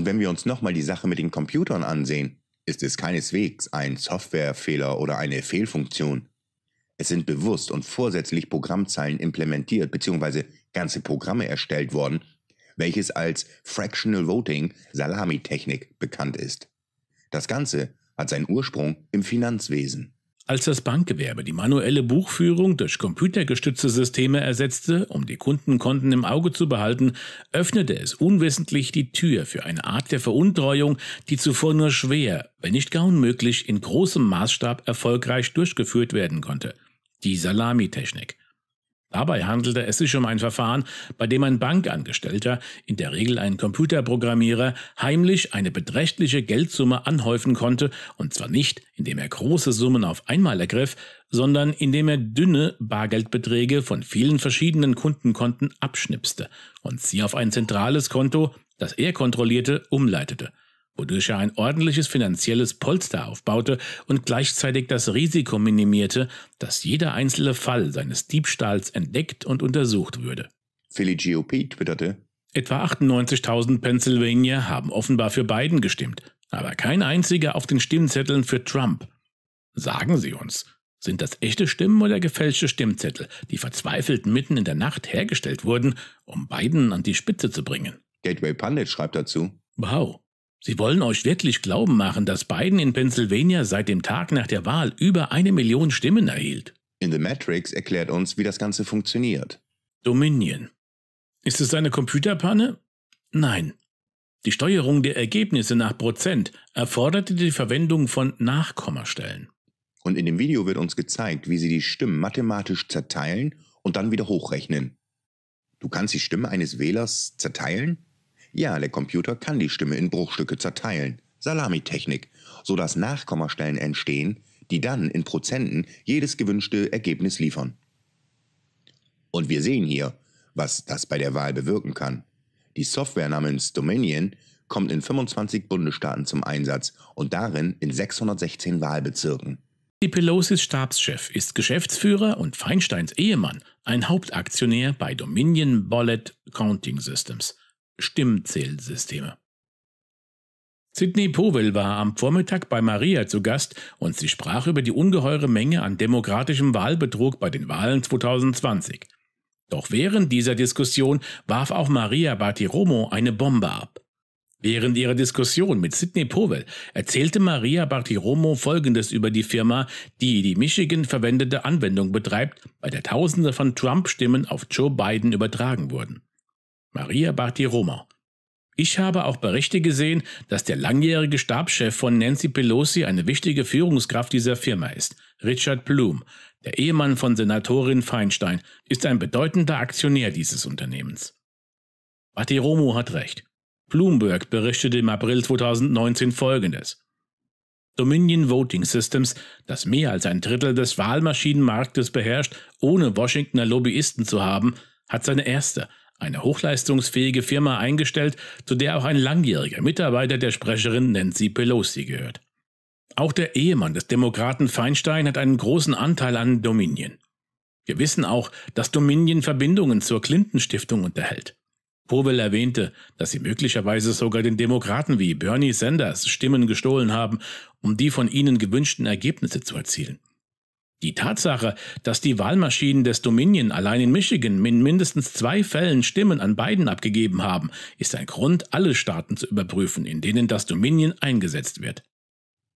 Und wenn wir uns nochmal die Sache mit den Computern ansehen, ist es keineswegs ein Softwarefehler oder eine Fehlfunktion. Es sind bewusst und vorsätzlich Programmzeilen implementiert bzw. ganze Programme erstellt worden, welches als Fractional Voting Salamitechnik bekannt ist. Das Ganze hat seinen Ursprung im Finanzwesen als das Bankgewerbe die manuelle Buchführung durch computergestützte Systeme ersetzte, um die Kundenkonten im Auge zu behalten, öffnete es unwissentlich die Tür für eine Art der Veruntreuung, die zuvor nur schwer, wenn nicht gar unmöglich, in großem Maßstab erfolgreich durchgeführt werden konnte. Die Salamitechnik. Dabei handelte es sich um ein Verfahren, bei dem ein Bankangestellter, in der Regel ein Computerprogrammierer, heimlich eine beträchtliche Geldsumme anhäufen konnte, und zwar nicht, indem er große Summen auf einmal ergriff, sondern indem er dünne Bargeldbeträge von vielen verschiedenen Kundenkonten abschnipste und sie auf ein zentrales Konto, das er kontrollierte, umleitete wodurch er ein ordentliches finanzielles Polster aufbaute und gleichzeitig das Risiko minimierte, dass jeder einzelne Fall seines Diebstahls entdeckt und untersucht würde. Philly GOP twitterte, Etwa 98.000 Pennsylvania haben offenbar für Biden gestimmt, aber kein einziger auf den Stimmzetteln für Trump. Sagen Sie uns, sind das echte Stimmen oder gefälschte Stimmzettel, die verzweifelt mitten in der Nacht hergestellt wurden, um Biden an die Spitze zu bringen? Gateway Pundit schreibt dazu. Wow, Sie wollen euch wirklich glauben machen, dass Biden in Pennsylvania seit dem Tag nach der Wahl über eine Million Stimmen erhielt. In The Matrix erklärt uns, wie das Ganze funktioniert. Dominion. Ist es eine Computerpanne? Nein. Die Steuerung der Ergebnisse nach Prozent erforderte die Verwendung von Nachkommastellen. Und in dem Video wird uns gezeigt, wie sie die Stimmen mathematisch zerteilen und dann wieder hochrechnen. Du kannst die Stimme eines Wählers zerteilen? Ja, der Computer kann die Stimme in Bruchstücke zerteilen, Salamitechnik, sodass Nachkommastellen entstehen, die dann in Prozenten jedes gewünschte Ergebnis liefern. Und wir sehen hier, was das bei der Wahl bewirken kann. Die Software namens Dominion kommt in 25 Bundesstaaten zum Einsatz und darin in 616 Wahlbezirken. Die Pelosis Stabschef ist Geschäftsführer und Feinsteins Ehemann, ein Hauptaktionär bei Dominion Bullet Counting Systems. Stimmzählsysteme. Sidney Powell war am Vormittag bei Maria zu Gast und sie sprach über die ungeheure Menge an demokratischem Wahlbetrug bei den Wahlen 2020. Doch während dieser Diskussion warf auch Maria Bartiromo eine Bombe ab. Während ihrer Diskussion mit Sidney Powell erzählte Maria Bartiromo Folgendes über die Firma, die die Michigan verwendete Anwendung betreibt, bei der Tausende von Trump-Stimmen auf Joe Biden übertragen wurden. Maria Bartiromo. Ich habe auch Berichte gesehen, dass der langjährige Stabschef von Nancy Pelosi eine wichtige Führungskraft dieser Firma ist. Richard Bloom, der Ehemann von Senatorin Feinstein, ist ein bedeutender Aktionär dieses Unternehmens. Bartiromo hat recht. Bloomberg berichtete im April 2019 Folgendes. Dominion Voting Systems, das mehr als ein Drittel des Wahlmaschinenmarktes beherrscht, ohne Washingtoner Lobbyisten zu haben, hat seine erste, eine hochleistungsfähige Firma eingestellt, zu der auch ein langjähriger Mitarbeiter der Sprecherin Nancy Pelosi gehört. Auch der Ehemann des Demokraten Feinstein hat einen großen Anteil an Dominion. Wir wissen auch, dass Dominion Verbindungen zur Clinton Stiftung unterhält. Powell erwähnte, dass sie möglicherweise sogar den Demokraten wie Bernie Sanders Stimmen gestohlen haben, um die von ihnen gewünschten Ergebnisse zu erzielen. Die Tatsache, dass die Wahlmaschinen des Dominion allein in Michigan in mindestens zwei Fällen Stimmen an beiden abgegeben haben, ist ein Grund, alle Staaten zu überprüfen, in denen das Dominion eingesetzt wird.